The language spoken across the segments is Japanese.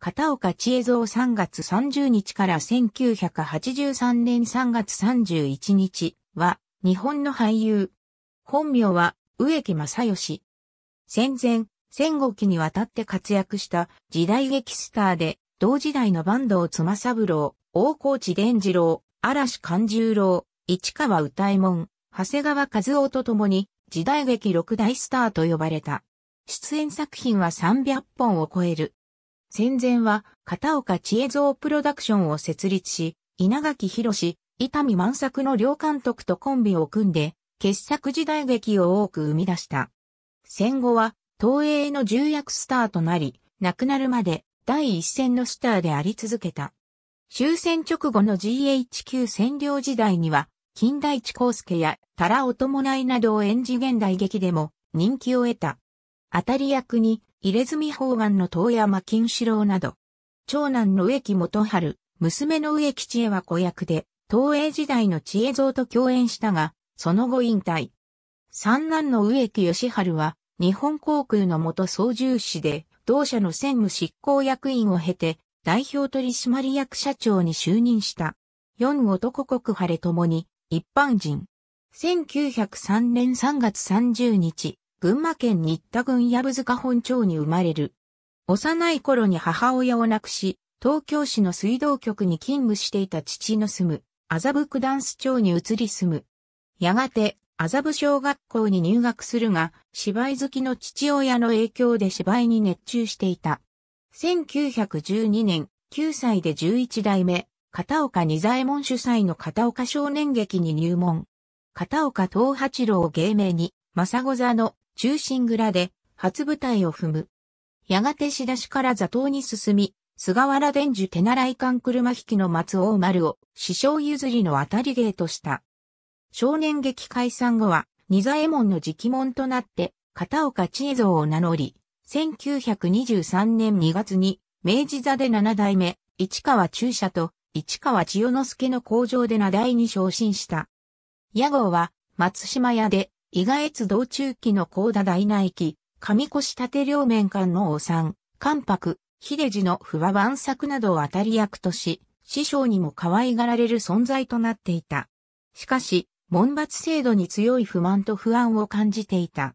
片岡千恵蔵3月30日から1983年3月31日は、日本の俳優。本名は、植木正義。戦前、戦後期にわたって活躍した時代劇スターで、同時代の坂東妻三郎、大河内伝次郎、嵐勘十郎、市川歌右衛門、長谷川和夫と共に、時代劇六大スターと呼ばれた。出演作品は300本を超える。戦前は片岡千恵蔵プロダクションを設立し、稲垣博士、伊丹万作の両監督とコンビを組んで、傑作時代劇を多く生み出した。戦後は東映の重役スターとなり、亡くなるまで第一線のスターであり続けた。終戦直後の GHQ 占領時代には、金田一光介やタラお伴いなどを演じ現代劇でも人気を得た。当たり役に入れ墨法案の遠山金四郎など、長男の植木元春、娘の植木千恵は子役で、東映時代の知恵像と共演したが、その後引退。三男の植木義春は、日本航空の元操縦士で、同社の専務執行役員を経て、代表取締役社長に就任した。四男国晴れともに、一般人。1903年3月30日、群馬県新田郡矢部塚本町に生まれる。幼い頃に母親を亡くし、東京市の水道局に勤務していた父の住む、麻布九段ス町に移り住む。やがて、麻布小学校に入学するが、芝居好きの父親の影響で芝居に熱中していた。1912年、9歳で11代目、片岡二左衛門主催の片岡少年劇に入門。片岡東八郎芸名に、正子座の中心蔵で初舞台を踏む。やがて仕出しから座頭に進み、菅原伝授手習い館車引きの松尾丸を師匠譲りの当たり芸とした。少年劇解散後は、二左衛門の直門となって、片岡千恵蔵を名乗り、1923年2月に、明治座で七代目、市川中車と、市川千代之助の工場で名題に昇進した。屋号は、松島屋で、伊賀越道中期の高田大内期、上越立両面間の王さん、関白、秀治の不和万作などを当たり役とし、師匠にも可愛がられる存在となっていた。しかし、門罰制度に強い不満と不安を感じていた。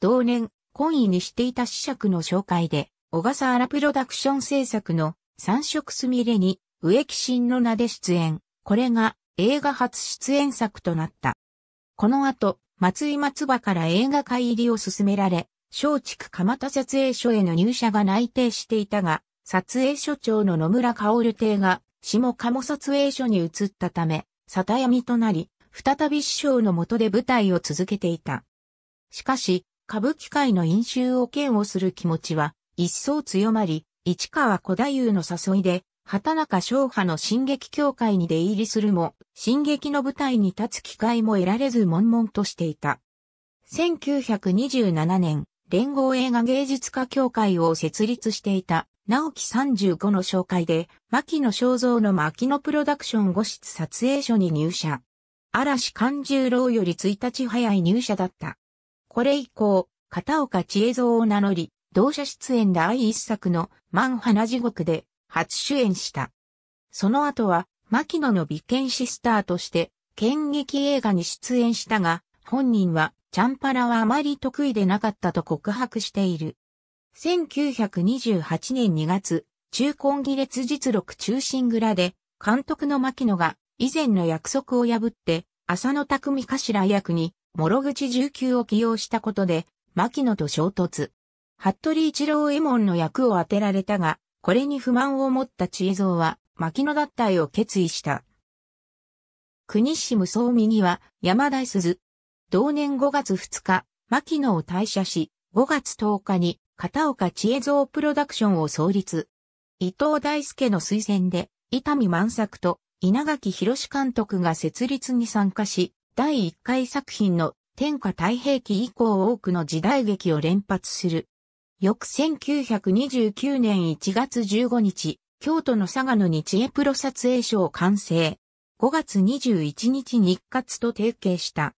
同年、懇意にしていた子爵の紹介で、小笠原プロダクション制作の三色すみれに植木新の名で出演。これが映画初出演作となった。この後、松井松葉から映画界入りを勧められ、松竹蒲田撮影所への入社が内定していたが、撮影所長の野村薫邸が下鴨撮影所に移ったため、里闇となり、再び師匠の下で舞台を続けていた。しかし、歌舞伎界の飲酒を嫌悪する気持ちは一層強まり、市川小太夫の誘いで畑中昌波の進撃協会に出入りするも、進撃の舞台に立つ機会も得られず悶々としていた。1927年、連合映画芸術家協会を設立していた、直樹35の紹介で、牧野正造の牧野プロダクション五室撮影所に入社。嵐勘十郎より1日早い入社だった。これ以降、片岡千恵蔵を名乗り、同社出演第一作の万花地獄で初主演した。その後は、牧野の美剣シスターとして、剣劇映画に出演したが、本人は、チャンパラはあまり得意でなかったと告白している。1928年2月、中根儀列実録中心蔵で、監督の牧野が、以前の約束を破って、浅野匠頭役に、諸口19を起用したことで、牧野と衝突。服部一郎右衛門の役を当てられたが、これに不満を持った知蔵は、牧野脱退を決意した。国市無双右は、山田鈴。同年5月2日、牧野を退社し、5月10日に、片岡知恵蔵プロダクションを創立。伊藤大輔の推薦で、伊丹万作と稲垣博監督が設立に参加し、第1回作品の天下太平記以降多くの時代劇を連発する。翌1929年1月15日、京都の佐賀の日エプロ撮影所を完成。5月21日日活と提携した。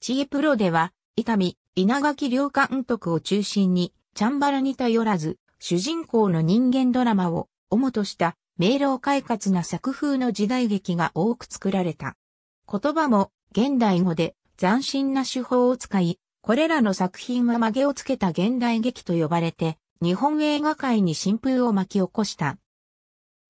知恵プロでは、伊丹、稲垣良監督を中心に、チャンバラに頼らず、主人公の人間ドラマを、主とした、明朗快活な作風の時代劇が多く作られた。言葉も、現代語で、斬新な手法を使い、これらの作品は曲げをつけた現代劇と呼ばれて、日本映画界に新風を巻き起こした。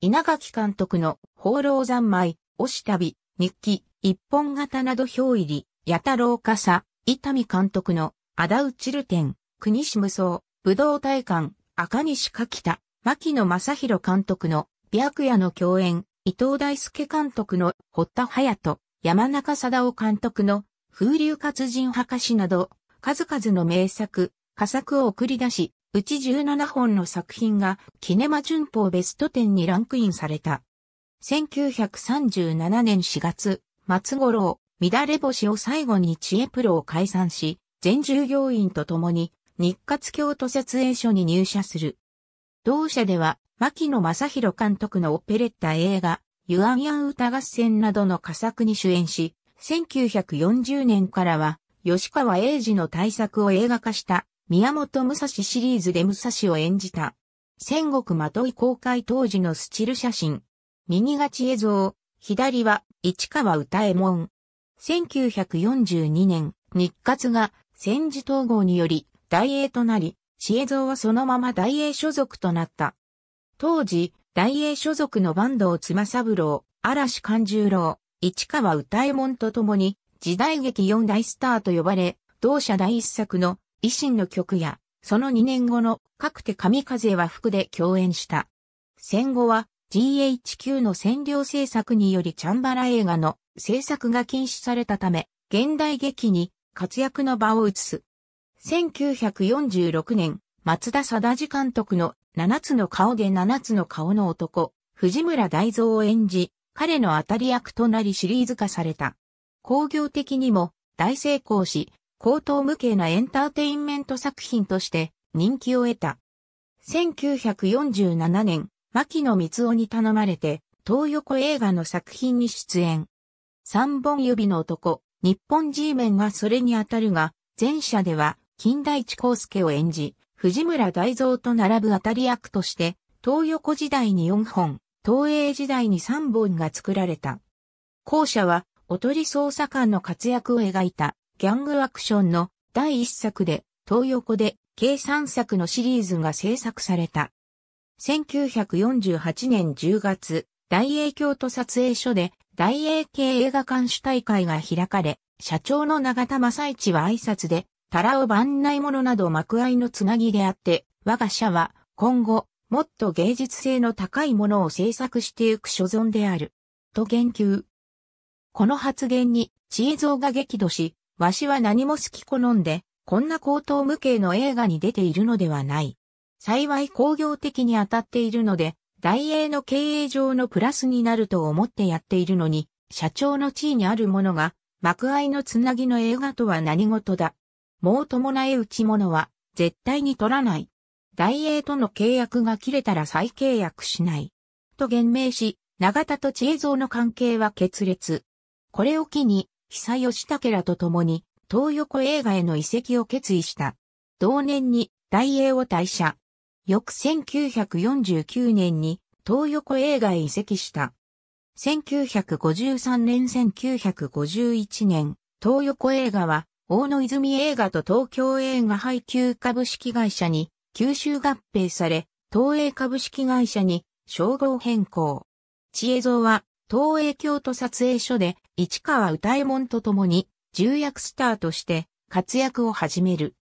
稲垣監督の放浪三昧、押し旅、日記、一本型など表入り、八太郎笠、伊丹監督のアダウチル展、国志無双、武道大館、赤西柿田、牧野正宏監督の白夜の共演、伊藤大輔監督の堀田隼人、山中貞夫監督の風流活人博士など、数々の名作、佳作を送り出し、うち17本の作品がキネマ旬報ベスト10にランクインされた。1937年4月、松五郎、乱れ星を最後に知恵プロを解散し、全従業員と共に日活京都設営所に入社する。同社では、牧野正宏監督のオペレッタ映画、ユアンヤン歌合戦などの佳作に主演し、1940年からは吉川英治の大作を映画化した宮本武蔵シリーズで武蔵を演じた。戦国まとい公開当時のスチル写真。右が知恵像、左は市川歌右衛門。1942年、日活が戦時統合により大英となり、知恵像はそのまま大英所属となった。当時、大英所属の坂東妻三郎、嵐勘十郎、市川歌右衛門と共に、時代劇四大スターと呼ばれ、同社第一作の維新の曲や、その2年後の各手神風は服で共演した。戦後は GHQ の占領政策によりチャンバラ映画の制作が禁止されたため、現代劇に活躍の場を移す。1946年、松田貞治監督の7つの顔で7つの顔の男、藤村大蔵を演じ、彼の当たり役となりシリーズ化された。工業的にも大成功し、高等無形なエンターテインメント作品として人気を得た。1947年、牧野光雄に頼まれて、東横映画の作品に出演。三本指の男、日本 G メンがそれに当たるが、前者では、金大地光介を演じ、藤村大蔵と並ぶ当たり役として、東横時代に4本、東映時代に3本が作られた。後者は、おとり捜査官の活躍を描いたギャングアクションの第一作で、東横で計三作のシリーズが制作された。1948年10月、大英京都撮影所で大英系映画監視大会が開かれ、社長の永田正一は挨拶で、タラを万内物など幕合のつなぎであって、我が社は今後、もっと芸術性の高いものを制作していく所存である。と言及。この発言に、知恵蔵が激怒し、わしは何も好き好んで、こんな高等無形の映画に出ているのではない。幸い工業的に当たっているので、大英の経営上のプラスになると思ってやっているのに、社長の地位にあるものが、幕愛のつなぎの映画とは何事だ。もう伴え打ち物は、絶対に取らない。大英との契約が切れたら再契約しない。と言明し、長田と知恵蔵の関係は決裂。これを機に、久吉武らと共に、東横映画への移籍を決意した。同年に、大英を退社。翌1949年に、東横映画へ移籍した。1953年1951年、東横映画は、大野泉映画と東京映画配給株式会社に九州合併され、東映株式会社に称号変更。知恵蔵は東映京都撮影所で市川歌右衛門と共に重役スターとして活躍を始める。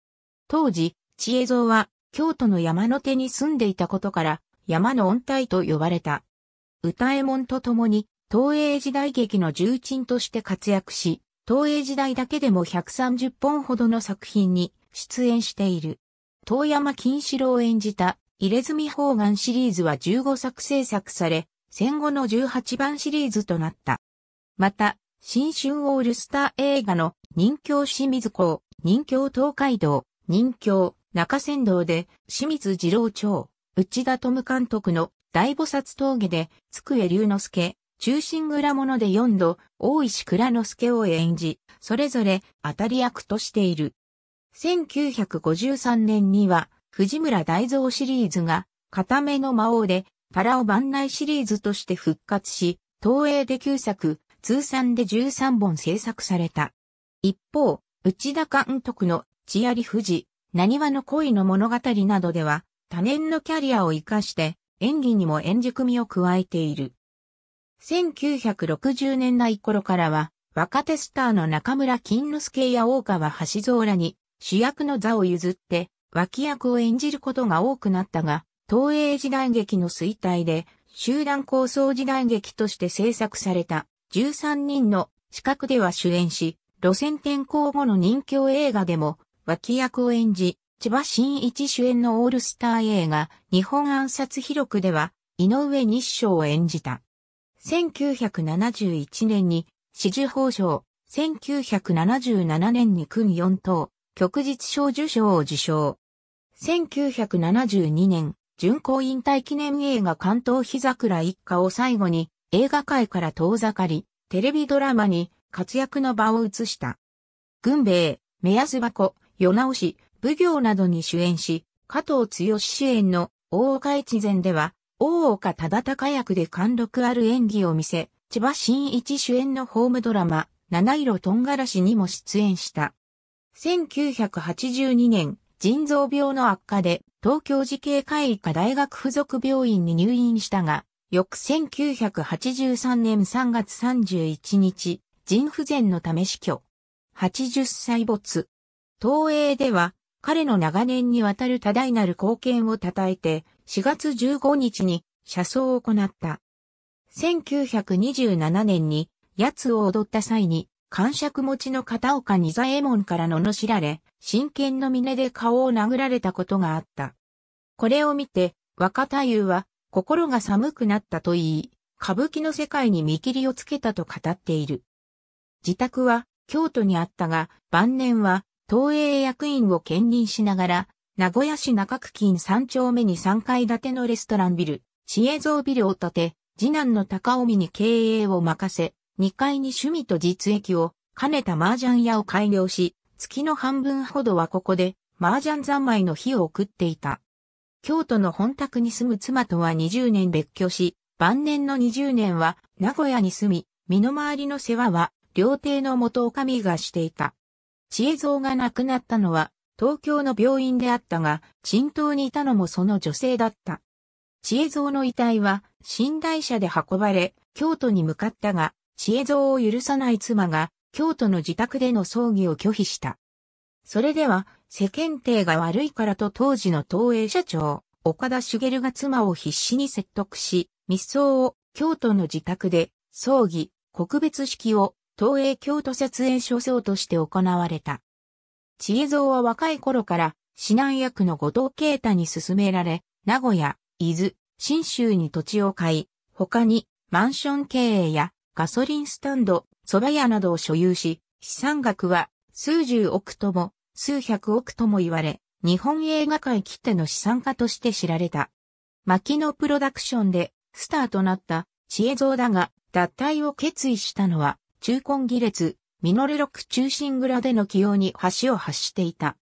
当時、知恵蔵は京都の山の手に住んでいたことから山の恩体と呼ばれた。歌右衛門と共に東映時代劇の重鎮として活躍し、東映時代だけでも130本ほどの作品に出演している。遠山金四郎を演じた入れ墨方眼シリーズは15作制作され、戦後の18番シリーズとなった。また、新春オールスター映画の任侠清水港、任侠東海道、任侠中山道で清水二郎町、内田智監督の大菩薩峠で、つくえ龍之介、中心蔵物で4度、大石倉之介を演じ、それぞれ当たり役としている。1953年には、藤村大蔵シリーズが、片目の魔王でパラオ番内シリーズとして復活し、東映で9作、通算で13本制作された。一方、内田監督の千有富士、何話の恋の物語などでは、多年のキャリアを活かして演技にも演じ組みを加えている。1960年代頃からは、若手スターの中村金之助や大川橋蔵らに主役の座を譲って脇役を演じることが多くなったが、東映時代劇の衰退で、集団構想時代劇として制作された13人の資格では主演し、路線転校後の人気映画でも脇役を演じ、千葉真一主演のオールスター映画日本暗殺広くでは井上日章を演じた。1971年に紫綬法章、1977年に君四等、旭日小受章を受章。1972年、巡航引退記念映画関東日桜一家を最後に映画界から遠ざかり、テレビドラマに活躍の場を移した。軍兵衛、目安箱、世直し、武行などに主演し、加藤剛主演の大岡越前では、大岡忠高役で貫禄ある演技を見せ、千葉真一主演のホームドラマ、七色とんがらしにも出演した。1982年、腎臓病の悪化で東京慈恵会医科大学附属病院に入院したが、翌1983年3月31日、腎不全のため死去。80歳没。東映では、彼の長年にわたる多大なる貢献を称えて、4月15日に車窓を行った。1927年に、奴を踊った際に、感触持ちの片岡二左衛門から罵られ、真剣の峰で顔を殴られたことがあった。これを見て、若太夫は、心が寒くなったと言い、歌舞伎の世界に見切りをつけたと語っている。自宅は京都にあったが、晩年は東映役員を兼任しながら、名古屋市中区近3丁目に3階建てのレストランビル、知恵蔵ビルを建て、次男の高尾美に経営を任せ、2階に趣味と実益を兼ねた麻雀屋を開業し、月の半分ほどはここで麻雀三昧の日を送っていた。京都の本宅に住む妻とは20年別居し、晩年の20年は名古屋に住み、身の回りの世話は料亭の元女将がしていた。知恵蔵が亡くなったのは東京の病院であったが、沈島にいたのもその女性だった。知恵蔵の遺体は寝台車で運ばれ、京都に向かったが、知恵蔵を許さない妻が、京都の自宅での葬儀を拒否した。それでは、世間体が悪いからと当時の東映社長、岡田茂が妻を必死に説得し、密葬を京都の自宅で、葬儀、告別式を東映京都設営所葬として行われた。知恵蔵は若い頃から指南役の後藤啓太に勧められ、名古屋、伊豆、新州に土地を買い、他にマンション経営やガソリンスタンド、蕎麦屋などを所有し、資産額は数十億とも数百億とも言われ、日本映画界きっての資産家として知られた。牧野プロダクションでスターとなった知恵蔵だが、脱退を決意したのは、中根儀列、ミノルロック中心蔵での起用に橋を発していた。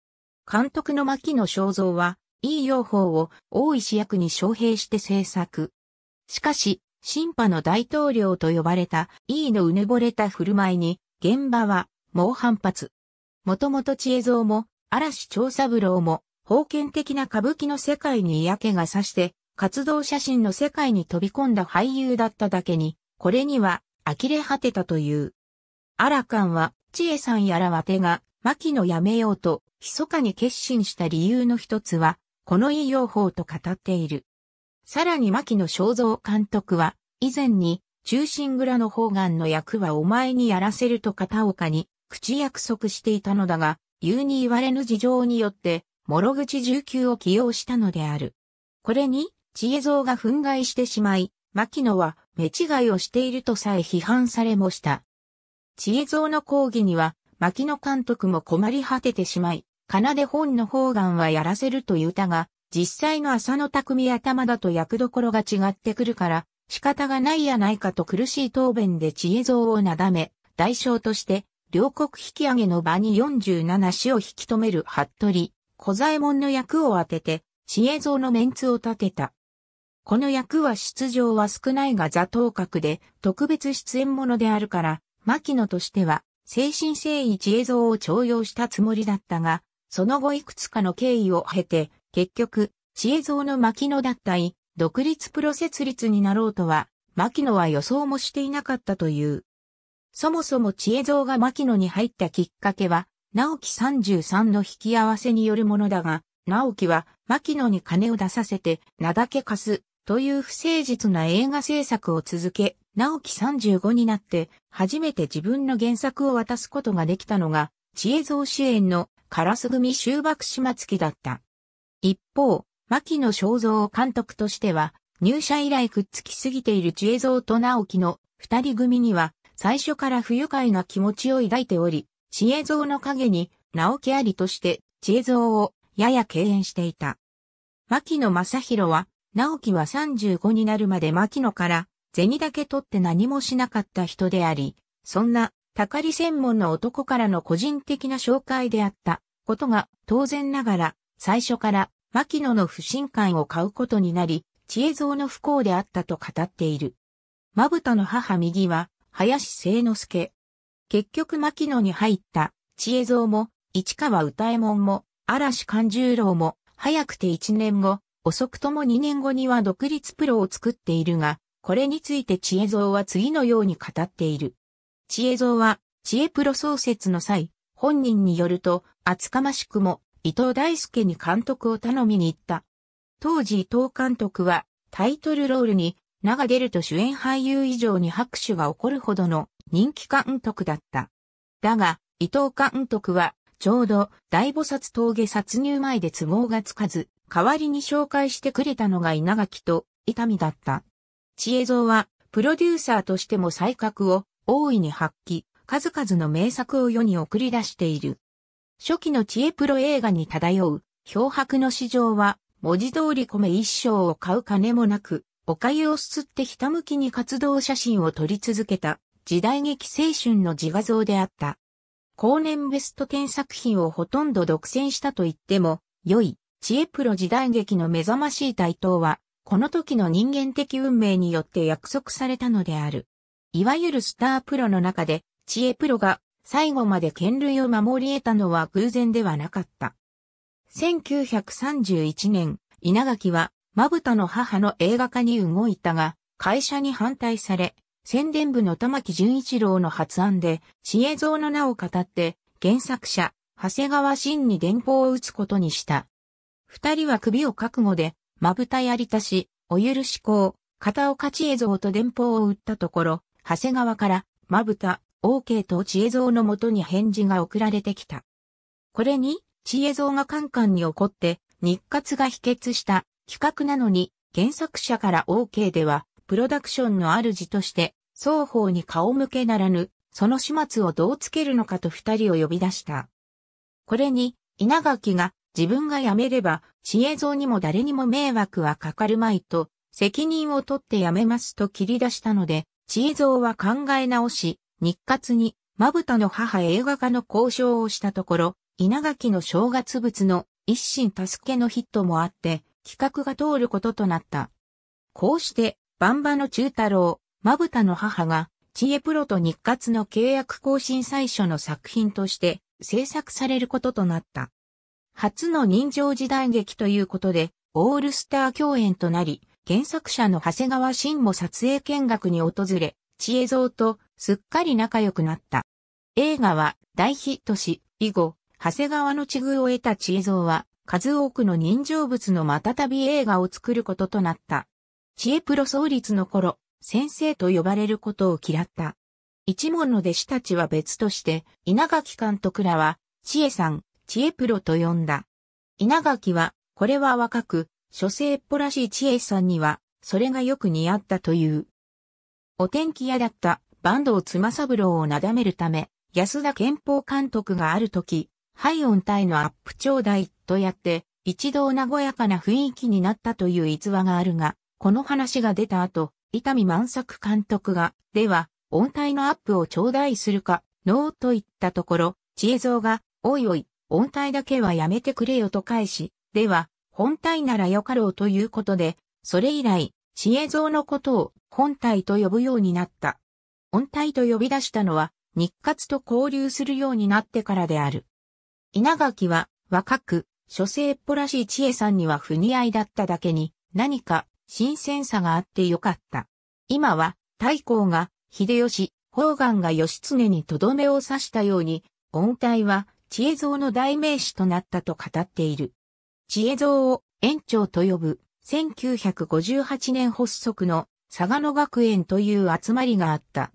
監督の牧野正造は、いい用法を大石役に招聘して制作。しかし、ンパの大統領と呼ばれた E のうぬぼれた振る舞いに、現場は猛反発。もともと知恵蔵も、嵐長三郎も、封建的な歌舞伎の世界に嫌気がさして、活動写真の世界に飛び込んだ俳優だっただけに、これには、呆れ果てたという。アラカンは、知恵さんやらわてが、牧野やめようと、密かに決心した理由の一つは、このいい用法と語っている。さらに牧野正造監督は、以前に、忠臣蔵の方眼の役はお前にやらせると片岡に、口約束していたのだが、言うに言われぬ事情によって、諸口19を起用したのである。これに、知恵蔵が憤慨してしまい、牧野は目違いをしているとさえ批判されもした。知恵蔵の講義には、牧野監督も困り果ててしまい、奏で本の方眼はやらせると言うたが、実際の浅野匠や玉田と役どころが違ってくるから、仕方がないやないかと苦しい答弁で知恵像をなだめ、代償として、両国引き上げの場に47死を引き止める服部、小左衛門の役を当てて、知恵像のメンツを立てた。この役は出場は少ないが座頭角で特別出演者であるから、牧野としては、精神誠意知恵像を徴用したつもりだったが、その後いくつかの経緯を経て、結局、知恵蔵の牧野脱退、独立プロ設立になろうとは、牧野は予想もしていなかったという。そもそも知恵蔵が牧野に入ったきっかけは、直樹33の引き合わせによるものだが、直樹は牧野に金を出させて、名だけ貸す、という不誠実な映画制作を続け、直樹35になって、初めて自分の原作を渡すことができたのが、知恵蔵主演のカラス組終幕始末期だった。一方、牧野正造監督としては、入社以来くっつきすぎている知恵蔵と直樹の二人組には、最初から不愉快な気持ちを抱いており、知恵蔵の陰に直樹ありとして知恵蔵をやや敬遠していた。牧野正宏は、直樹は35になるまで牧野から銭だけ取って何もしなかった人であり、そんな、たかり専門の男からの個人的な紹介であったことが当然ながら最初から牧野の不信感を買うことになり、知恵蔵の不幸であったと語っている。まぶたの母右は、林聖之助。結局牧野に入った知恵蔵も、市川歌右衛門も、嵐勘十郎も、早くて1年後、遅くとも2年後には独立プロを作っているが、これについて知恵蔵は次のように語っている。知恵蔵は、知恵プロ創設の際、本人によると、厚かましくも、伊藤大輔に監督を頼みに行った。当時伊藤監督はタイトルロールに名が出ると主演俳優以上に拍手が起こるほどの人気監督だった。だが、伊藤監督はちょうど大菩薩峠殺入前で都合がつかず、代わりに紹介してくれたのが稲垣と伊丹だった。知恵蔵はプロデューサーとしても才覚を大いに発揮、数々の名作を世に送り出している。初期の知恵プロ映画に漂う、漂白の市場は、文字通り米一升を買う金もなく、お粥をすすってひたむきに活動写真を撮り続けた、時代劇青春の自画像であった。後年ベスト10作品をほとんど独占したと言っても、良い、知恵プロ時代劇の目覚ましい台頭は、この時の人間的運命によって約束されたのである。いわゆるスタープロの中で、知恵プロが最後まで権類を守り得たのは偶然ではなかった。1931年、稲垣は、まぶたの母の映画化に動いたが、会社に反対され、宣伝部の玉木純一郎の発案で、知恵蔵の名を語って、原作者、長谷川真に電報を打つことにした。二人は首を覚悟で、まぶたやり足し、お許し校、片岡知恵蔵と電報を打ったところ、長谷川から、まぶた、OK と知恵蔵のもとに返事が送られてきた。これに、知恵蔵がカンカンに怒って、日活が否決した企画なのに、原作者から OK では、プロダクションの主として、双方に顔向けならぬ、その始末をどうつけるのかと二人を呼び出した。これに、稲垣が、自分が辞めれば、知恵蔵にも誰にも迷惑はかかるまいと、責任を取って辞めますと切り出したので、知恵蔵は考え直し、日活に、まぶたの母映画化の交渉をしたところ、稲垣の正月物の一心助けのヒットもあって、企画が通ることとなった。こうして、バンバの中太郎、まぶたの母が、知恵プロと日活の契約更新最初の作品として制作されることとなった。初の人情時代劇ということで、オールスター共演となり、原作者の長谷川慎も撮影見学に訪れ、知恵蔵とすっかり仲良くなった。映画は大ヒットし、以後、長谷川の地遇を得た知恵蔵は、数多くの人情物のまたたび映画を作ることとなった。知恵プロ創立の頃、先生と呼ばれることを嫌った。一門の弟子たちは別として、稲垣監督らは、知恵さん、知恵プロと呼んだ。稲垣は、これは若く、書生っぽらしい知恵さんには、それがよく似合ったという。お天気屋だった坂東妻三郎をなだめるため、安田憲法監督がある時、廃音体のアップ頂戴とやって、一度和やかな雰囲気になったという逸話があるが、この話が出た後、伊丹万作監督が、では、音体のアップを頂戴するか、ノーと言ったところ、知恵蔵が、おいおい、音体だけはやめてくれよと返し、では、本体ならよかろうということで、それ以来、知恵蔵のことを本体と呼ぶようになった。温帯と呼び出したのは、日活と交流するようになってからである。稲垣は、若く、書生っぽらしい知恵さんには不似合いだっただけに、何か新鮮さがあってよかった。今は、太閤が、秀吉、宝願が義経にとどめを刺したように、音体は、知恵像の代名詞となったと語っている。知恵像を、園長と呼ぶ、1958年発足の、佐賀野学園という集まりがあった。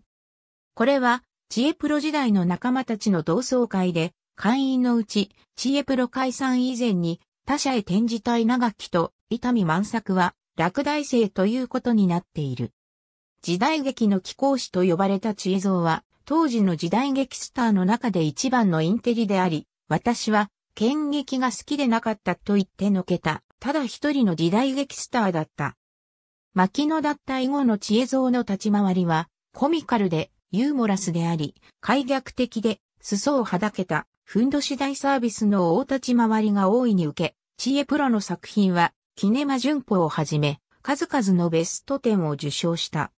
これは、知恵プロ時代の仲間たちの同窓会で、会員のうち、知恵プロ解散以前に、他社へ転じた稲垣と伊丹万作は、落第生ということになっている。時代劇の貴公子と呼ばれた知恵像は、当時の時代劇スターの中で一番のインテリであり、私は、剣劇が好きでなかったと言ってのけた、ただ一人の時代劇スターだった。牧野脱退後の知恵像の立ち回りは、コミカルでユーモラスであり、解虐的で、裾をはだけた、ふんどし大サービスの大立ち回りが大いに受け、知恵プロの作品は、キネマ旬報をはじめ、数々のベスト10を受賞した。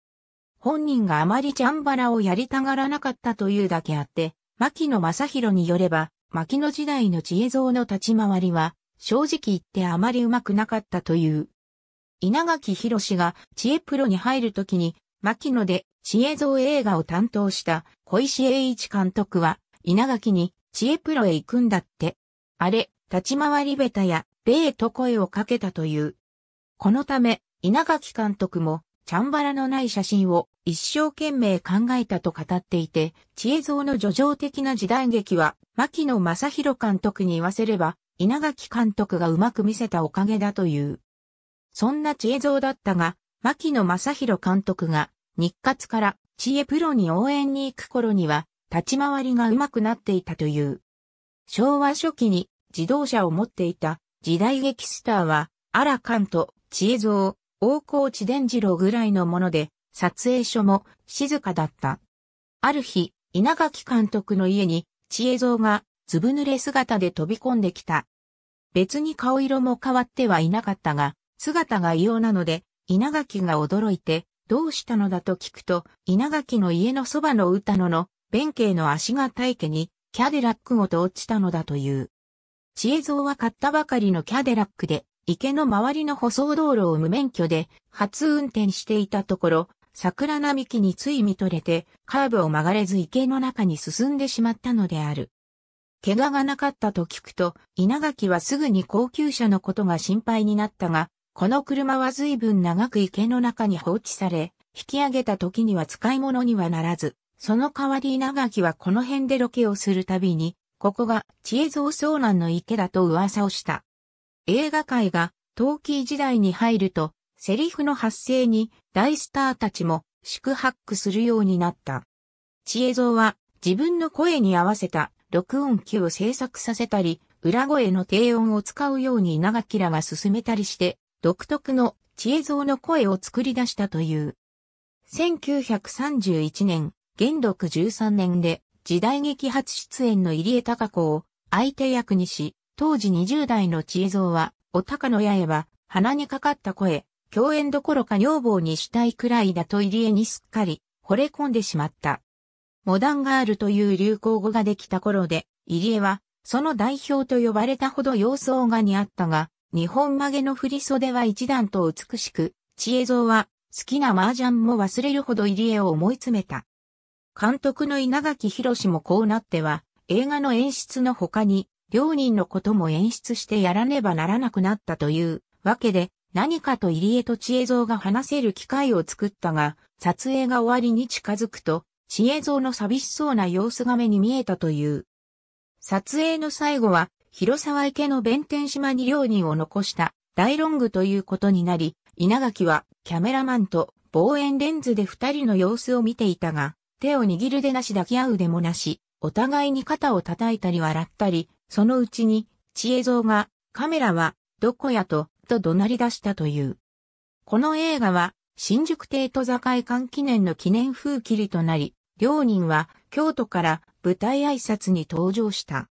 本人があまりチャンバラをやりたがらなかったというだけあって、牧野正宏によれば、牧野時代の知恵像の立ち回りは、正直言ってあまりうまくなかったという。稲垣博が知恵プロに入るときに牧野で知恵像映画を担当した小石栄一監督は、稲垣に知恵プロへ行くんだって。あれ、立ち回りベタや、礼と声をかけたという。このため、稲垣監督も、チャンバラのない写真を一生懸命考えたと語っていて、知恵像の叙情的な時代劇は、牧野正宏監督に言わせれば、稲垣監督がうまく見せたおかげだという。そんな知恵像だったが、牧野正宏監督が日活から知恵プロに応援に行く頃には立ち回りが上手くなっていたという。昭和初期に自動車を持っていた時代劇スターは荒勘と知恵蔵、大河内伝次郎ぐらいのもので撮影所も静かだった。ある日、稲垣監督の家に知恵蔵がずぶ濡れ姿で飛び込んできた。別に顔色も変わってはいなかったが、姿が異様なので、稲垣が驚いて、どうしたのだと聞くと、稲垣の家のそばの歌野の、弁慶の足が大家に、キャデラックごと落ちたのだという。知恵蔵は買ったばかりのキャデラックで、池の周りの舗装道路を無免許で、初運転していたところ、桜並木につい見とれて、カーブを曲がれず池の中に進んでしまったのである。怪我がなかったと聞くと、稲垣はすぐに高級車のことが心配になったが、この車は随分長く池の中に放置され、引き上げた時には使い物にはならず、その代わり稲垣はこの辺でロケをするたびに、ここが知恵蔵遭難の池だと噂をした。映画界が陶器時代に入ると、セリフの発生に大スターたちも宿泊するようになった。知恵蔵は自分の声に合わせた録音機を制作させたり、裏声の低音を使うように稲垣らが進めたりして、独特の知恵像の声を作り出したという。1931年、元禄13年で時代劇初出演の入江隆子を相手役にし、当時20代の知恵像は、お高の八重は鼻にかかった声、共演どころか女房にしたいくらいだと入江にすっかり惚れ込んでしまった。モダンガールという流行語ができた頃で、入江はその代表と呼ばれたほど様相がにあったが、日本曲げの振袖は一段と美しく、知恵蔵は好きな麻雀も忘れるほど入江を思い詰めた。監督の稲垣博もこうなっては、映画の演出の他に、両人のことも演出してやらねばならなくなったというわけで、何かと入江と知恵蔵が話せる機会を作ったが、撮影が終わりに近づくと、知恵蔵の寂しそうな様子が目に見えたという。撮影の最後は、広沢池の弁天島に両人を残した大ロングということになり、稲垣はキャメラマンと望遠レンズで二人の様子を見ていたが、手を握るでなし抱き合うでもなし、お互いに肩を叩いたり笑ったり、そのうちに、知恵蔵が、カメラは、どこやと、と怒鳴り出したという。この映画は、新宿帝都座会館記念の記念風切りとなり、両人は京都から舞台挨拶に登場した。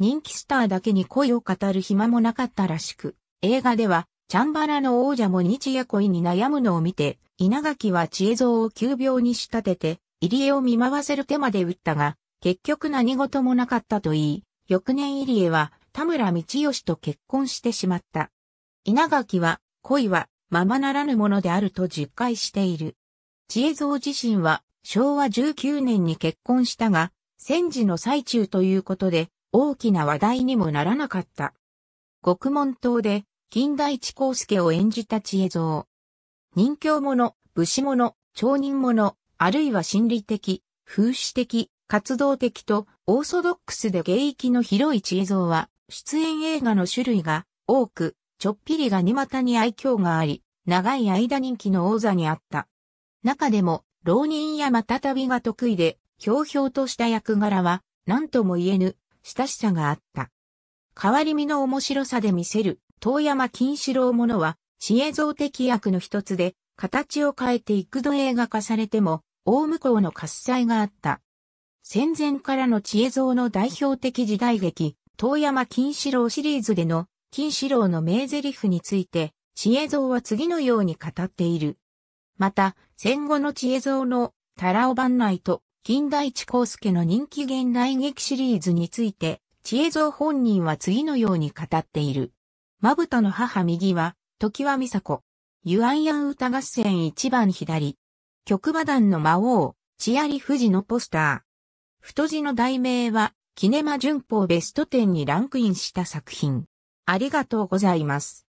人気スターだけに恋を語る暇もなかったらしく、映画では、チャンバラの王者も日夜恋に悩むのを見て、稲垣は知恵像を急病に仕立てて、入江を見回せる手まで打ったが、結局何事もなかったと言い、翌年入江は田村道義と結婚してしまった。稲垣は、恋は、ままならぬものであると実戒している。知恵像自身は、昭和19年に結婚したが、戦時の最中ということで、大きな話題にもならなかった。獄門島で、金田一光介を演じた知恵像。人形者、武士者、町人者、あるいは心理的、風刺的、活動的と、オーソドックスで芸域の広い知恵像は、出演映画の種類が多く、ちょっぴりが二股に愛嬌があり、長い間人気の王座にあった。中でも、浪人やまたたびが得意で、ひょうひょうとした役柄は、何とも言えぬ親しさがあった。変わり身の面白さで見せる、遠山金四郎ものは、知恵像的役の一つで、形を変えて幾度映画化されても、大向こうの喝采があった。戦前からの知恵像の代表的時代劇、遠山金四郎シリーズでの、金四郎の名台詞について、知恵像は次のように語っている。また、戦後の知恵像の、タラオ番内と、金代地耕助の人気現代劇シリーズについて、知恵蔵本人は次のように語っている。まぶたの母右は、時は美佐子。ゆアんやん歌合戦一番左。曲馬団の魔王、アリ富士のポスター。太字の題名は、キネマ旬報ベスト10にランクインした作品。ありがとうございます。